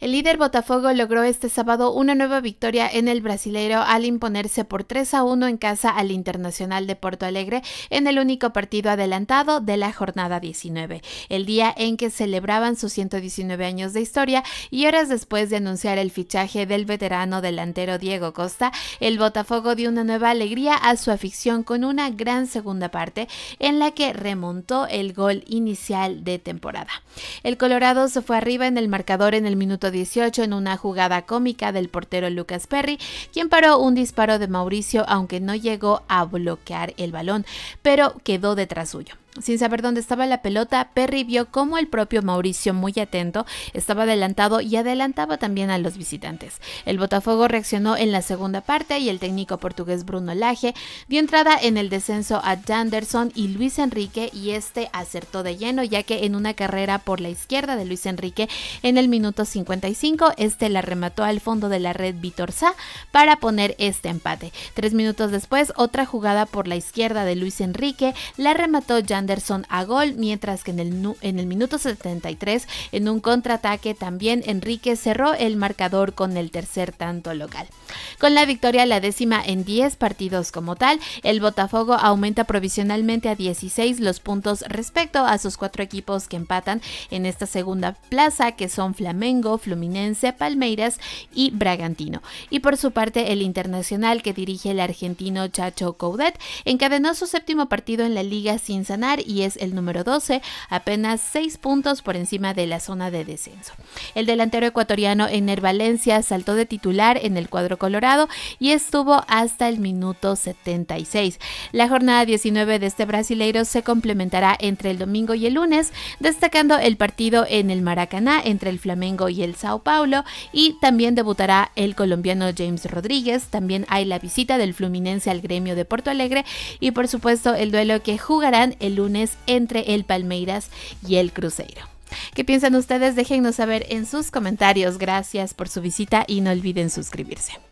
El líder Botafogo logró este sábado una nueva victoria en el brasileiro al imponerse por 3 a 1 en casa al Internacional de Porto Alegre en el único partido adelantado de la jornada 19, el día en que celebraban sus 119 años de historia y horas después de anunciar el fichaje del veterano delantero Diego Costa, el Botafogo dio una nueva alegría a su afición con una gran segunda parte en la que remontó el gol inicial de temporada. El Colorado se fue arriba en el marcador en el minuto 18 en una jugada cómica del portero Lucas Perry, quien paró un disparo de Mauricio aunque no llegó a bloquear el balón, pero quedó detrás suyo. Sin saber dónde estaba la pelota, Perry vio cómo el propio Mauricio, muy atento, estaba adelantado y adelantaba también a los visitantes. El Botafogo reaccionó en la segunda parte y el técnico portugués Bruno Laje dio entrada en el descenso a Janderson y Luis Enrique y este acertó de lleno ya que en una carrera por la izquierda de Luis Enrique en el minuto 55, este la remató al fondo de la red Vitor Sá para poner este empate. Tres minutos después, otra jugada por la izquierda de Luis Enrique la remató Janderson Anderson a gol, mientras que en el, en el minuto 73, en un contraataque también Enrique cerró el marcador con el tercer tanto local. Con la victoria, la décima en 10 partidos como tal, el Botafogo aumenta provisionalmente a 16 los puntos respecto a sus cuatro equipos que empatan en esta segunda plaza, que son Flamengo, Fluminense, Palmeiras y Bragantino. Y por su parte, el internacional que dirige el argentino Chacho Coudet encadenó su séptimo partido en la liga sin sanar y es el número 12, apenas 6 puntos por encima de la zona de descenso. El delantero ecuatoriano Ener Valencia saltó de titular en el cuadro colorado y estuvo hasta el minuto 76. La jornada 19 de este brasileiro se complementará entre el domingo y el lunes, destacando el partido en el Maracaná entre el Flamengo y el Sao Paulo y también debutará el colombiano James Rodríguez, también hay la visita del Fluminense al gremio de Porto Alegre y por supuesto el duelo que jugarán el lunes entre el Palmeiras y el Cruzeiro. ¿Qué piensan ustedes? Déjenos saber en sus comentarios. Gracias por su visita y no olviden suscribirse.